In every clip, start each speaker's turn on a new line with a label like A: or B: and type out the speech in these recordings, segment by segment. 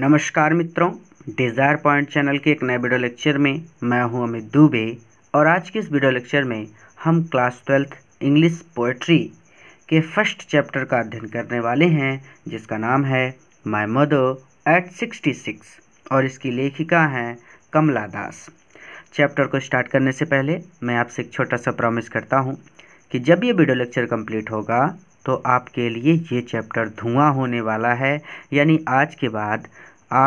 A: नमस्कार मित्रों desire point channel के एक नए वीडियो लेक्चर में मैं हूं अमित दुबे और आज के इस वीडियो लेक्चर में हम क्लास ट्वेल्थ इंग्लिश पोएट्री के फर्स्ट चैप्टर का अध्ययन करने वाले हैं जिसका नाम है माय मदर एट सिक्स और इसकी लेखिका हैं कमला दास चैप्टर को स्टार्ट करने से पहले मैं आपसे एक छोटा सा प्रॉमिस करता हूँ कि जब ये वीडियो लेक्चर कम्प्लीट होगा तो आपके लिए ये चैप्टर धुआं होने वाला है यानी आज के बाद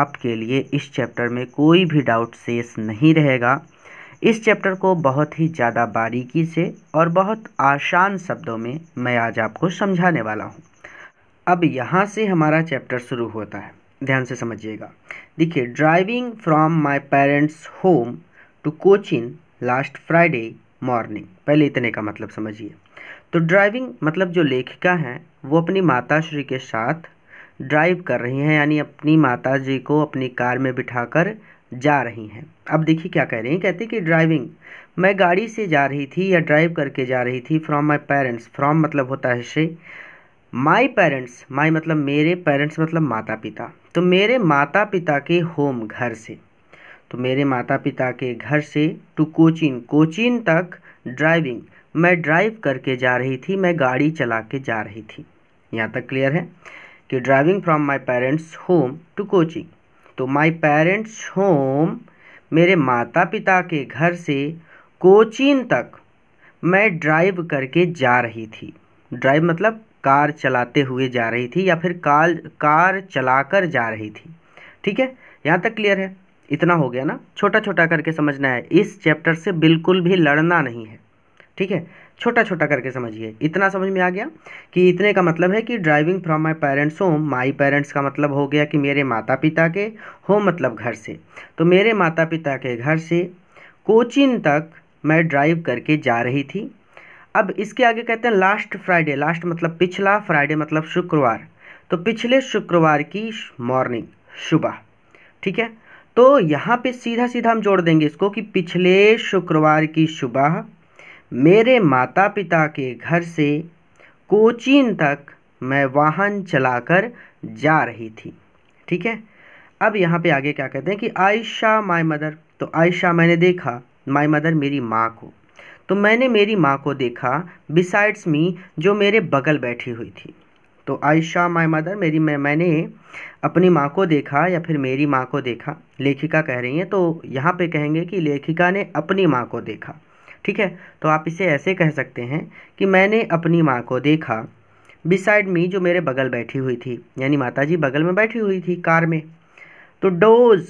A: आपके लिए इस चैप्टर में कोई भी डाउट शेष नहीं रहेगा इस चैप्टर को बहुत ही ज़्यादा बारीकी से और बहुत आसान शब्दों में मैं आज आपको समझाने वाला हूँ अब यहाँ से हमारा चैप्टर शुरू होता है ध्यान से समझिएगा देखिए driving from my parents home to Cochin last Friday morning पहले इतने का मतलब समझिए तो ड्राइविंग मतलब जो लेखिका हैं वो अपनी माता श्री के साथ ड्राइव कर रही हैं यानी अपनी माता जी को अपनी कार में बिठाकर जा रही हैं अब देखिए क्या कह रही हैं कहती हैं कि ड्राइविंग मैं गाड़ी से जा रही थी या ड्राइव करके जा रही थी फ्रॉम माई पेरेंट्स फ्रॉम मतलब होता है से माई पेरेंट्स माई मतलब मेरे पेरेंट्स मतलब माता पिता तो मेरे माता पिता के होम घर से तो मेरे माता पिता के घर से टू कोचिन कोचिन तक ड्राइविंग मैं ड्राइव करके जा रही थी मैं गाड़ी चला के जा रही थी यहाँ तक क्लियर है कि driving from my parents home to Cochin तो माई पेरेंट्स होम मेरे माता पिता के घर से कोचिंग तक मैं ड्राइव करके जा रही थी ड्राइव मतलब कार चलाते हुए जा रही थी या फिर कार कार चलाकर जा रही थी ठीक है यहाँ तक क्लियर है इतना हो गया ना छोटा छोटा करके समझना है इस चैप्टर से बिल्कुल भी लड़ना नहीं है ठीक है छोटा छोटा करके समझिए इतना समझ में आ गया कि इतने का मतलब है कि driving from my parents home my parents का मतलब हो गया कि मेरे माता पिता के होम मतलब घर से तो मेरे माता पिता के घर से कोचिन तक मैं ड्राइव करके जा रही थी अब इसके आगे कहते हैं लास्ट फ्राइडे लास्ट मतलब पिछला फ्राइडे मतलब शुक्रवार तो पिछले शुक्रवार की मॉर्निंग सुबह ठीक है तो यहाँ पे सीधा सीधा हम जोड़ देंगे इसको कि पिछले शुक्रवार की सुबह मेरे माता पिता के घर से कोचीन तक मैं वाहन चलाकर जा रही थी ठीक है अब यहाँ पे आगे क्या कहते हैं कि आयशा माय मदर तो आयशा मैंने देखा माय मदर मेरी माँ को तो मैंने मेरी माँ को देखा बिसाइड्स मी जो मेरे बगल बैठी हुई थी तो आयशा माय मदर मेरी मैं मैंने अपनी माँ को देखा या फिर मेरी माँ को देखा लेखिका कह रही हैं तो यहाँ पे कहेंगे कि लेखिका ने अपनी माँ को देखा ठीक है तो आप इसे ऐसे कह सकते हैं कि मैंने अपनी माँ को देखा बिसाइड मी जो मेरे बगल बैठी हुई थी यानी माता जी बगल में बैठी हुई थी कार में तो डोज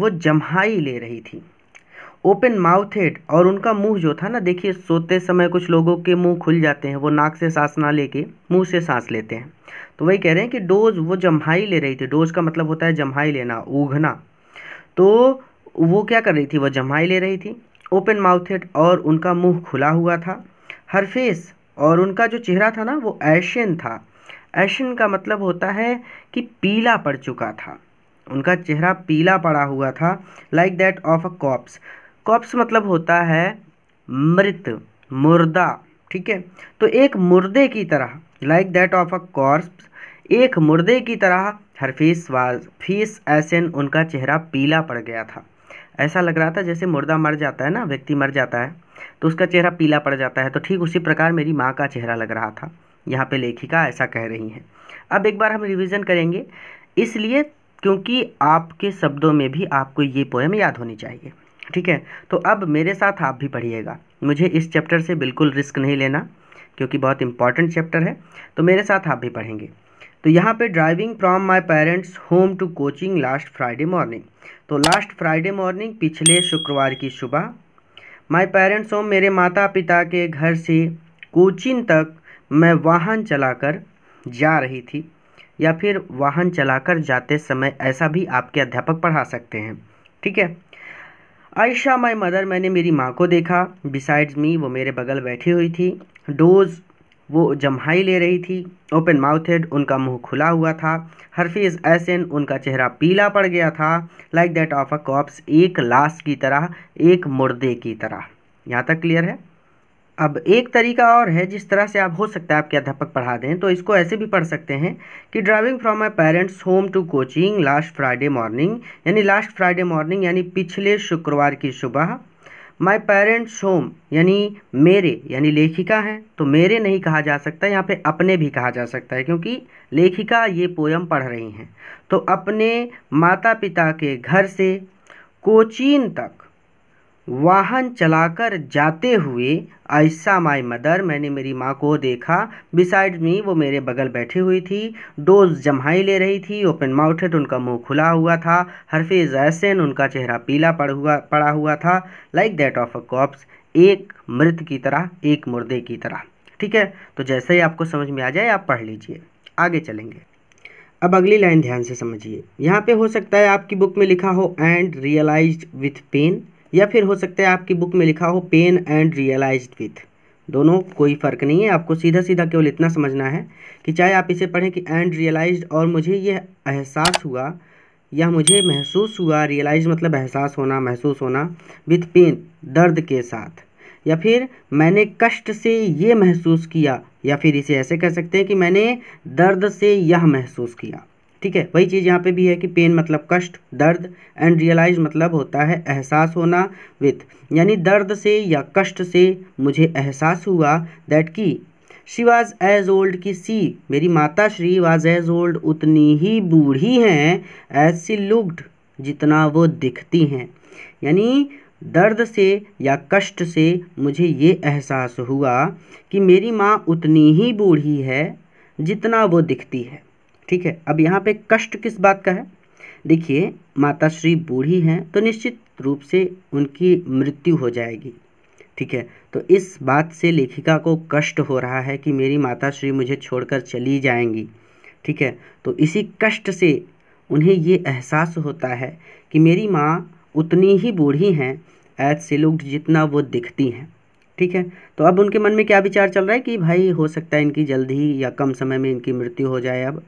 A: वो जम्हाई ले रही थी ओपन माउथेड और उनका मुंह जो था ना देखिए सोते समय कुछ लोगों के मुंह खुल जाते हैं वो नाक से सांस ना लेके मुंह से सांस लेते हैं तो वही कह रहे हैं कि डोज वो जम्हाई ले रही थी डोज का मतलब होता है जम्हाई लेना ऊघना तो वो क्या कर रही थी वो जम्हाई ले रही थी ओपन माउथेड और उनका मुंह खुला हुआ था हर फेस और उनका जो चेहरा था ना वो एशियन था एशियन का मतलब होता है कि पीला पड़ चुका था उनका चेहरा पीला पड़ा हुआ था like that of a corpse corpse मतलब होता है मृत मुर्दा ठीक है तो एक मुर्दे की तरह like that of a corpse एक मुर्दे की तरह हरफेस वाज फेस एसन उनका चेहरा पीला पड़ गया था ऐसा लग रहा था जैसे मुर्दा मर जाता है ना व्यक्ति मर जाता है तो उसका चेहरा पीला पड़ जाता है तो ठीक उसी प्रकार मेरी माँ का चेहरा लग रहा था यहाँ पे लेखिका ऐसा कह रही हैं अब एक बार हम रिवीजन करेंगे इसलिए क्योंकि आपके शब्दों में भी आपको ये पोएम याद होनी चाहिए ठीक है तो अब मेरे साथ आप भी पढ़िएगा मुझे इस चैप्टर से बिल्कुल रिस्क नहीं लेना क्योंकि बहुत इंपॉर्टेंट चैप्टर है तो मेरे साथ आप भी पढ़ेंगे तो यहाँ पे driving from my parents home to Cochin last Friday morning तो लास्ट फ्राइडे मॉर्निंग पिछले शुक्रवार की सुबह माय पेरेंट्स होम मेरे माता पिता के घर से कोचिन तक मैं वाहन चलाकर जा रही थी या फिर वाहन चलाकर जाते समय ऐसा भी आपके अध्यापक पढ़ा सकते हैं ठीक है आयशा माय मदर मैंने मेरी माँ को देखा बिसाइड्स मी वो मेरे बगल बैठी हुई थी डोज वो जम्हाई ले रही थी ओपन माउथेड उनका मुंह खुला हुआ था हरफीज एसन उनका चेहरा पीला पड़ गया था like that of a corpse एक लाश की तरह एक मुर्दे की तरह यहाँ तक क्लियर है अब एक तरीका और है जिस तरह से आप हो सकता है आपके अध्यापक पढ़ा दें तो इसको ऐसे भी पढ़ सकते हैं कि driving from my parents home to Cochin last Friday morning यानी लास्ट फ्राइडे मॉर्निंग यानी पिछले शुक्रवार की सुबह माय पेरेंट्स होम यानी मेरे यानी लेखिका हैं तो मेरे नहीं कहा जा सकता यहाँ पे अपने भी कहा जा सकता है क्योंकि लेखिका ये पोयम पढ़ रही हैं तो अपने माता पिता के घर से कोचीन तक वाहन चलाकर जाते हुए ऐसा माई मदर मैंने मेरी माँ को देखा बिसाइड मी वो मेरे बगल बैठी हुई थी दो जम्हाई ले रही थी ओपन माउथेड तो उनका मुंह खुला हुआ था हरफेज ऐसन उनका चेहरा पीला पड़ हुआ पड़ा हुआ था like that of a corpse एक मृत की तरह एक मुर्दे की तरह ठीक है तो जैसे ही आपको समझ में आ जाए आप पढ़ लीजिए आगे चलेंगे अब अगली लाइन ध्यान से समझिए यहाँ पे हो सकता है आपकी बुक में लिखा हो एंड रियलाइज विथ पेन या फिर हो सकता है आपकी बुक में लिखा हो पेन एंड रियलाइज विथ दोनों कोई फ़र्क नहीं है आपको सीधा सीधा केवल इतना समझना है कि चाहे आप इसे पढ़ें कि एंड रियलाइज और मुझे यह एहसास हुआ या मुझे महसूस हुआ रियलाइज मतलब एहसास होना महसूस होना विथ पेन दर्द के साथ या फिर मैंने कष्ट से ये महसूस किया या फिर इसे ऐसे कह सकते हैं कि मैंने दर्द से यह महसूस किया ठीक है वही चीज़ यहाँ पे भी है कि पेन मतलब कष्ट दर्द एंड रियलाइज मतलब होता है एहसास होना विथ यानी दर्द से या कष्ट से मुझे एहसास हुआ दैट कि शी वाज एज ओल्ड की सी मेरी माता श्री वाज एज ओल्ड उतनी ही बूढ़ी हैं एज सी लुक्ड जितना वो दिखती हैं यानी दर्द से या कष्ट से मुझे ये एहसास हुआ कि मेरी माँ उतनी ही बूढ़ी है जितना वो दिखती है ठीक है अब यहाँ पे कष्ट किस बात का है देखिए माता श्री बूढ़ी हैं तो निश्चित रूप से उनकी मृत्यु हो जाएगी ठीक है तो इस बात से लेखिका को कष्ट हो रहा है कि मेरी माता श्री मुझे छोड़कर चली जाएंगी ठीक है तो इसी कष्ट से उन्हें ये एहसास होता है कि मेरी माँ उतनी ही बूढ़ी हैं एज से लोग जितना वो दिखती हैं ठीक है तो अब उनके मन में क्या विचार चल रहा है कि भाई हो सकता है इनकी जल्द ही या कम समय में इनकी मृत्यु हो जाए अब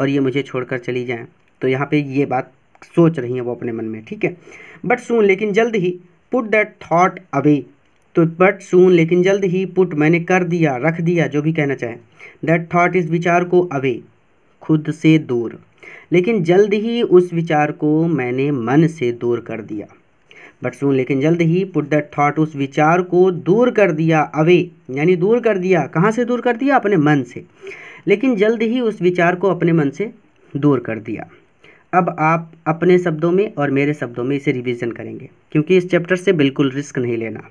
A: और ये मुझे छोड़कर चली जाए तो यहाँ पे ये बात सोच रही हैं वो अपने मन में ठीक है बट सून लेकिन जल्द ही पुट दैट थाट अवे तो बट सून लेकिन जल्द ही पुट मैंने कर दिया रख दिया जो भी कहना चाहे दैट थाट इस विचार को अवे खुद से दूर लेकिन जल्द ही उस विचार को मैंने मन से दूर कर दिया बट सुन लेकिन जल्द ही पुट दैट थाट उस विचार को दूर कर दिया अवे यानी दूर कर दिया कहाँ से दूर कर दिया अपने मन से लेकिन जल्द ही उस विचार को अपने मन से दूर कर दिया अब आप अपने शब्दों में और मेरे शब्दों में इसे रिविजन करेंगे क्योंकि इस चैप्टर से बिल्कुल रिस्क नहीं लेना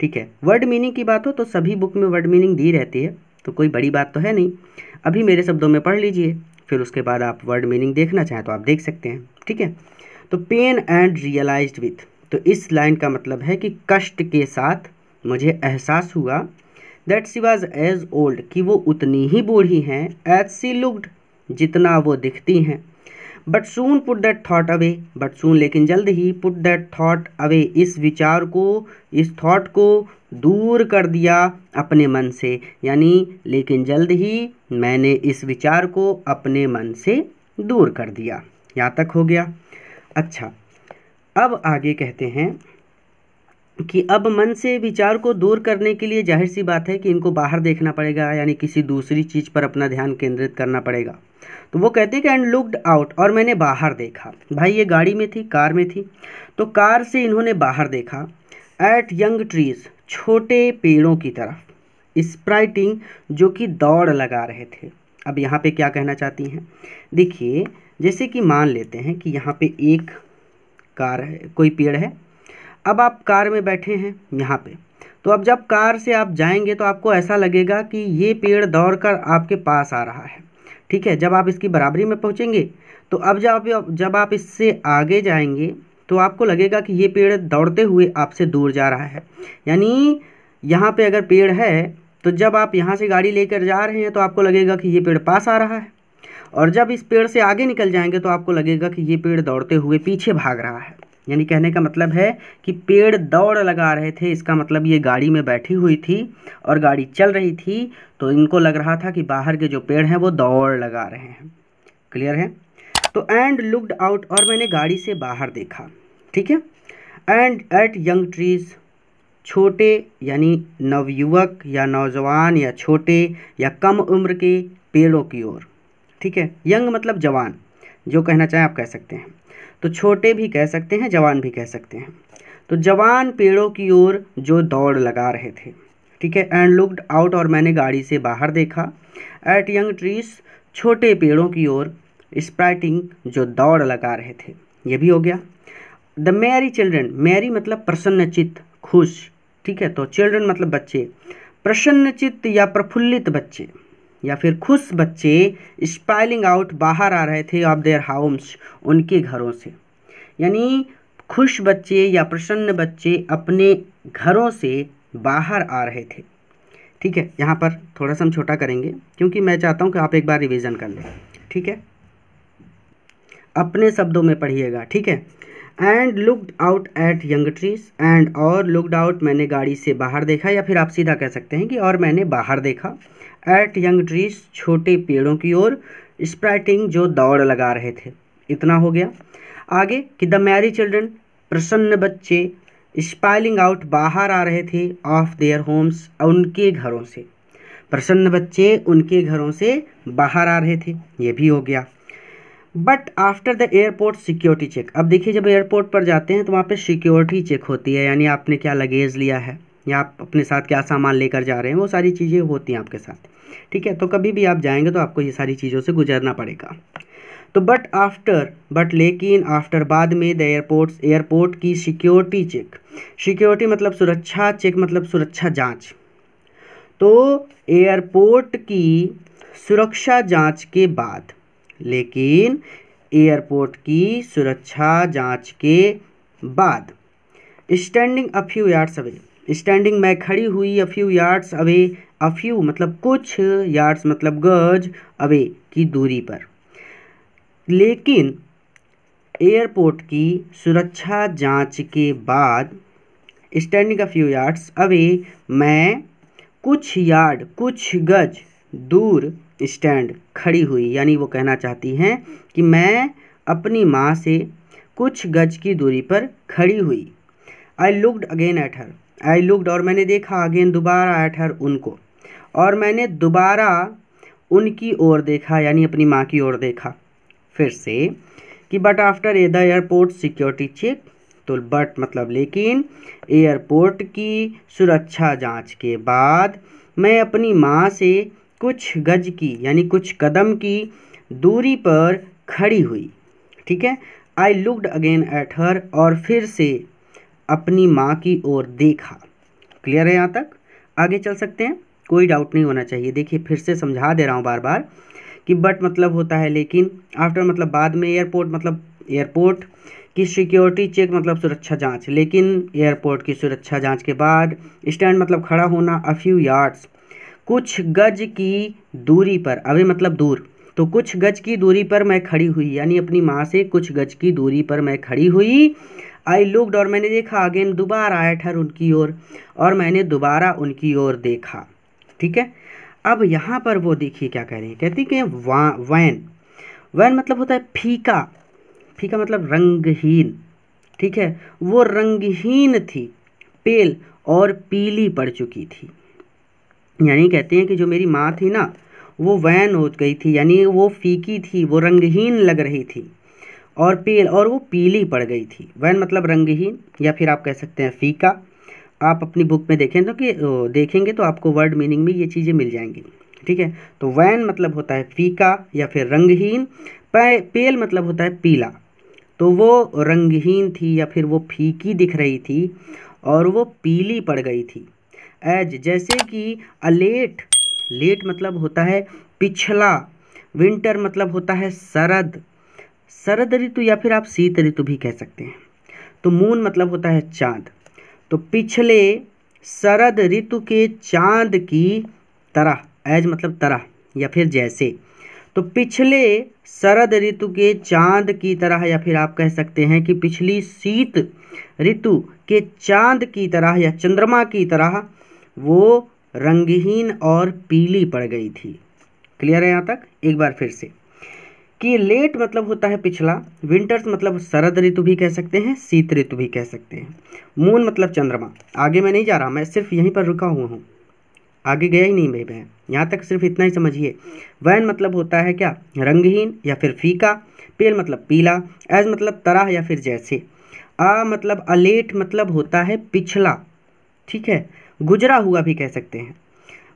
A: ठीक है वर्ड मीनिंग की बात हो तो सभी बुक में वर्ड मीनिंग दी रहती है तो कोई बड़ी बात तो है नहीं अभी मेरे शब्दों में पढ़ लीजिए फिर उसके बाद आप वर्ड मीनिंग देखना चाहें तो आप देख सकते हैं ठीक है तो पेन एंड रियलाइज्ड विथ तो इस लाइन का मतलब है कि कष्ट के साथ मुझे एहसास हुआ that she was as old कि वो उतनी ही बूढ़ी हैं एज सी लुक्ड जितना वो दिखती हैं but soon put that thought away but soon लेकिन जल्द ही पुट दैट थाट अवे इस विचार को इस थाट को दूर कर दिया अपने मन से यानी लेकिन जल्द ही मैंने इस विचार को अपने मन से दूर कर दिया यहाँ तक हो गया अच्छा अब आगे कहते हैं कि अब मन से विचार को दूर करने के लिए जाहिर सी बात है कि इनको बाहर देखना पड़ेगा यानी किसी दूसरी चीज़ पर अपना ध्यान केंद्रित करना पड़ेगा तो वो कहते हैं कि एंड लुकड आउट और मैंने बाहर देखा भाई ये गाड़ी में थी कार में थी तो कार से इन्होंने बाहर देखा एट यंग ट्रीज़ छोटे पेड़ों की तरफ स्प्राइटिंग जो कि दौड़ लगा रहे थे अब यहाँ पे क्या कहना चाहती हैं देखिए जैसे कि मान लेते हैं कि यहाँ पे एक कार है कोई पेड़ है अब आप कार में बैठे हैं यहाँ पे तो अब जब कार से आप जाएंगे तो आपको ऐसा लगेगा कि ये पेड़ दौड़ कर आपके पास आ रहा है ठीक है जब आप इसकी बराबरी में पहुँचेंगे तो अब जब आप जब आप इससे आगे जाएंगे तो आपको लगेगा कि ये पेड़ दौड़ते हुए आपसे दूर जा रहा है यानी यहाँ पे अगर पेड़ है तो जब आप यहाँ से गाड़ी लेकर जा रहे हैं तो आपको लगेगा कि ये पेड़ पास आ रहा है और जब इस पेड़ से आगे निकल जाएंगे तो आपको लगेगा कि ये पेड़ दौड़ते हुए पीछे भाग रहा है यानी कहने का मतलब है कि पेड़ दौड़ लगा रहे थे इसका मतलब ये गाड़ी में बैठी हुई थी और गाड़ी चल रही थी तो इनको लग रहा था कि बाहर के जो पेड़ हैं वो दौड़ लगा रहे हैं क्लियर है तो एंड लुकड आउट और मैंने गाड़ी से बाहर देखा ठीक है एंड एट यंग ट्रीज़ छोटे यानी नवयुवक या नौजवान या छोटे या कम उम्र के पेड़ों की ओर ठीक है यंग मतलब जवान जो कहना चाहें आप कह सकते हैं तो छोटे भी कह सकते हैं जवान भी कह सकते हैं तो जवान पेड़ों की ओर जो दौड़ लगा रहे थे ठीक है एंड लुकड आउट और मैंने गाड़ी से बाहर देखा एट यंग ट्रीज छोटे पेड़ों की ओर स्प्राइटिंग जो दौड़ लगा रहे थे ये भी हो गया द मैरी चिल्ड्रन मैरी मतलब प्रसन्नचित खुश ठीक है तो चिल्ड्रन मतलब बच्चे प्रसन्नचित या प्रफुल्लित बच्चे या फिर खुश बच्चे स्पाइलिंग आउट बाहर आ रहे थे ऑफ देयर हाउम्स उनके घरों से यानी खुश बच्चे या प्रसन्न बच्चे अपने घरों से बाहर आ रहे थे ठीक है यहाँ पर थोड़ा सा हम छोटा करेंगे क्योंकि मैं चाहता हूँ कि आप एक बार रिवीजन कर लें ठीक है अपने शब्दों में पढ़िएगा ठीक है and looked out at young trees and और लुकड आउट मैंने गाड़ी से बाहर देखा या फिर आप सीधा कह सकते हैं कि और मैंने बाहर देखा एट यंग ट्रीज छोटे पेड़ों की ओर स्प्राइटिंग जो दौड़ लगा रहे थे इतना हो गया आगे कि द मैरी चिल्ड्रन प्रसन्न बच्चे स्पाइलिंग आउट बाहर आ रहे थे ऑफ देयर होम्स उनके घरों से प्रसन्न बच्चे उनके घरों से बाहर आ रहे थे ये भी हो गया but after the airport security check अब देखिए जब एयरपोर्ट पर जाते हैं तो वहाँ पे सिक्योरिटी चेक होती है यानी आपने क्या लगेज लिया है या आप अपने साथ क्या सामान लेकर जा रहे हैं वो सारी चीज़ें होती हैं आपके साथ ठीक है तो कभी भी आप जाएंगे तो आपको ये सारी चीज़ों से गुजरना पड़ेगा तो बट आफ्टर बट लेकिन आफ्टर बाद में द एयरपोर्ट्स एयरपोर्ट की सिक्योरिटी चेक सिक्योरिटी मतलब सुरक्षा चेक मतलब सुरक्षा जांच तो एयरपोर्ट की सुरक्षा जांच के बाद लेकिन एयरपोर्ट की सुरक्षा जांच के बाद standing a few yards away standing मैं खड़ी हुई a few yards away a few मतलब कुछ यार्ड्स मतलब गज अवे की दूरी पर लेकिन एयरपोर्ट की सुरक्षा जांच के बाद standing a few yards away मैं कुछ यार्ड कुछ गज दूर स्टैंड खड़ी हुई यानी वो कहना चाहती हैं कि मैं अपनी माँ से कुछ गज की दूरी पर खड़ी हुई I looked again at her I looked और मैंने देखा अगेन दोबारा एट हर उनको और मैंने दोबारा उनकी ओर देखा यानी अपनी माँ की ओर देखा फिर से कि but after a the airport security check तो बट मतलब लेकिन एयरपोर्ट की सुरक्षा जांच के बाद मैं अपनी माँ से कुछ गज की यानी कुछ कदम की दूरी पर खड़ी हुई ठीक है I looked again at her और फिर से अपनी माँ की ओर देखा क्लियर है यहाँ तक आगे चल सकते हैं कोई डाउट नहीं होना चाहिए देखिए फिर से समझा दे रहा हूँ बार बार कि बट मतलब होता है लेकिन आफ्टर मतलब बाद में एयरपोर्ट मतलब एयरपोर्ट की सिक्योरिटी चेक मतलब सुरक्षा जांच लेकिन एयरपोर्ट की सुरक्षा जांच के बाद स्टैंड मतलब खड़ा होना अ फ्यू यार्ड्स कुछ गज की दूरी पर अभी मतलब दूर तो कुछ गज की दूरी पर मैं खड़ी हुई यानी अपनी माँ से कुछ गज की दूरी पर मैं खड़ी हुई आई लुकड और मैंने देखा अगेन दोबारा आया ठहर उनकी ओर और मैंने दोबारा उनकी ओर देखा ठीक है अब यहाँ पर वो देखिए क्या कह रहे हैं कहती कि वैन वैन मतलब होता है फीका फीका मतलब रंगहीन ठीक है वो रंगहीन थी पेल और पीली पड़ चुकी थी यानी कहते हैं कि जो मेरी माँ थी ना वो वैन हो गई थी यानी वो फीकी थी वो रंगहीन लग रही थी और पेल और वो पीली पड़ गई थी वैन मतलब रंगहीन या फिर आप कह सकते हैं फीका आप अपनी बुक में देखें तो कि देखेंगे तो आपको वर्ड मीनिंग में ये चीज़ें मिल जाएंगी ठीक है तो वैन मतलब होता है फीका या फिर रंगहीन पेल मतलब होता है पीला तो वो रंगहीन थी या फिर वो फीकी दिख रही थी और वो पीली पड़ गई थी एज जैसे कि अलेट लेट मतलब होता है पिछला विंटर मतलब होता है सरद शरद ऋतु या फिर आप शीत ऋतु भी कह सकते हैं तो मून मतलब होता है चांद तो पिछले शरद ऋतु के चांद की तरह एज मतलब तरह या फिर जैसे तो पिछले शरद ऋतु के चांद की तरह या फिर आप कह सकते हैं कि पिछली शीत ऋतु के चांद की तरह या चंद्रमा की तरह वो रंगहीन और पीली पड़ गई थी क्लियर है यहाँ तक एक बार फिर से कि लेट मतलब होता है पिछला विंटर्स मतलब शरद ऋतु भी कह सकते हैं शीत ऋतु भी कह सकते हैं मून मतलब चंद्रमा आगे मैं नहीं जा रहा मैं सिर्फ यहीं पर रुका हुआ हूँ आगे गया ही नहीं भाई बहन यहाँ तक सिर्फ इतना ही समझिए वैन मतलब होता है क्या रंगहीन या फिर फीका पेल मतलब पीला एज मतलब तरह या फिर जैसे आ मतलब अलेट मतलब होता है पिछला ठीक है गुजरा हुआ भी कह सकते हैं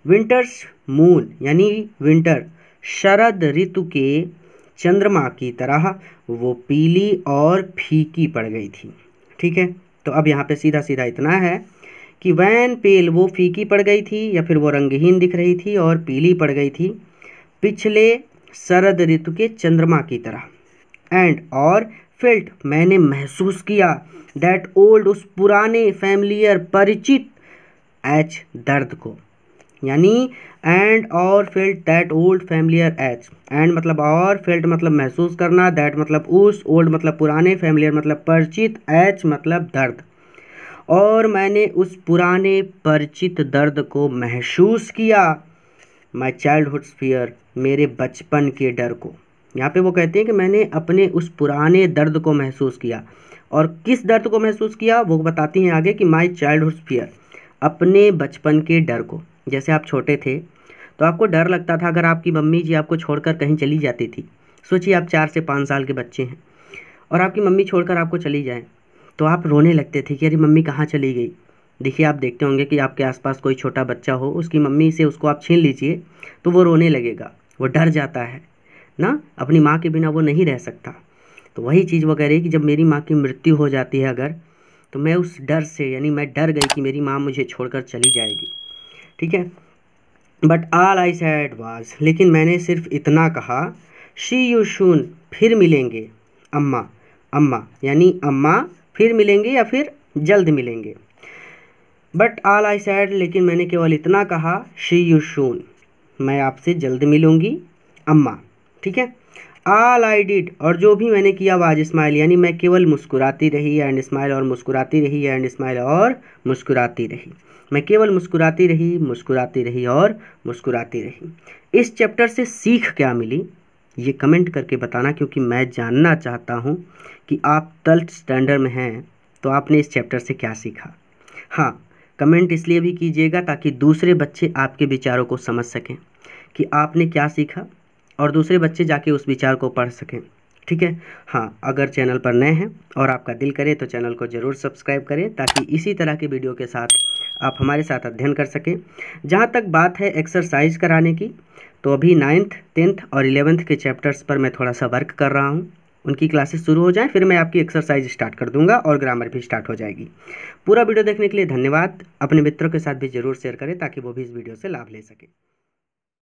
A: विंटर्स मून यानी विंटर शरद ऋतु के चंद्रमा की तरह वो पीली और फीकी पड़ गई थी ठीक है तो अब यहाँ पे सीधा सीधा इतना है कि वैन पेल वो फीकी पड़ गई थी या फिर वो रंगहीन दिख रही थी और पीली पड़ गई थी पिछले शरद ऋतु के चंद्रमा की तरह एंड और फिल्ट मैंने महसूस किया दैट ओल्ड उस पुराने फैमिलियर परिचित एच दर्द को यानी एंड और felt that old familiar ache and मतलब और फेल्ट मतलब महसूस करना दैट मतलब उस ओल्ड मतलब पुराने फैमिलियर मतलब परिचित एच मतलब दर्द और मैंने उस पुराने परिचित दर्द को महसूस किया माई चाइल्ड हुड फियर मेरे बचपन के डर को यहाँ पे वो कहते हैं कि मैंने अपने उस पुराने दर्द को महसूस किया और किस दर्द को महसूस किया वो बताती हैं आगे कि माई चाइल्ड फियर अपने बचपन के डर को जैसे आप छोटे थे तो आपको डर लगता था अगर आपकी मम्मी जी आपको छोड़कर कहीं चली जाती थी सोचिए आप चार से पाँच साल के बच्चे हैं और आपकी मम्मी छोड़कर आपको चली जाए तो आप रोने लगते थे कि अरे मम्मी कहाँ चली गई देखिए आप देखते होंगे कि आपके आसपास कोई छोटा बच्चा हो उसकी मम्मी से उसको आप छीन लीजिए तो वो रोने लगेगा वो डर जाता है ना अपनी माँ के बिना वो नहीं रह सकता तो वही चीज़ वो कह रही कि जब मेरी माँ की मृत्यु हो जाती है अगर तो मैं उस डर से यानी मैं डर गई कि मेरी माँ मुझे छोड़कर चली जाएगी ठीक है but all I said was लेकिन मैंने सिर्फ इतना कहा शी यू शून फिर मिलेंगे अम्मा अम्मा यानी अम्मा फिर मिलेंगे या फिर जल्द मिलेंगे बट आल आई सैड लेकिन मैंने केवल इतना कहा शी यू शून मैं आपसे जल्द मिलूँगी अम्मा ठीक है आल आई डिड और जो भी मैंने किया वाज स्माइल यानी मैं केवल मुस्कुराती रही एंड स्माइल और मुस्कुराती रही एंड स्माइल और मुस्कुराती रही मैं केवल मुस्कुराती रही मुस्कुराती रही और मुस्कुराती रही इस चैप्टर से सीख क्या मिली ये कमेंट करके बताना क्योंकि मैं जानना चाहता हूँ कि आप ट्वेल्थ स्टैंडर्ड में हैं तो आपने इस चैप्टर से क्या सीखा हाँ कमेंट इसलिए भी कीजिएगा ताकि दूसरे बच्चे आपके विचारों को समझ सकें कि आपने क्या सीखा और दूसरे बच्चे जाके उस विचार को पढ़ सकें ठीक है हाँ अगर चैनल पर नए हैं और आपका दिल करे तो चैनल को ज़रूर सब्सक्राइब करें ताकि इसी तरह के वीडियो के साथ आप हमारे साथ अध्ययन कर सकें जहाँ तक बात है एक्सरसाइज कराने की तो अभी नाइन्थ टेंथ और इलेवेंथ के चैप्टर्स पर मैं थोड़ा सा वर्क कर रहा हूँ उनकी क्लासेस शुरू हो जाएँ फिर मैं आपकी एक्सरसाइज स्टार्ट कर दूँगा और ग्रामर भी स्टार्ट हो जाएगी पूरा वीडियो देखने के लिए धन्यवाद अपने मित्रों के साथ भी ज़रूर शेयर करें ताकि वो भी इस वीडियो से लाभ ले सकें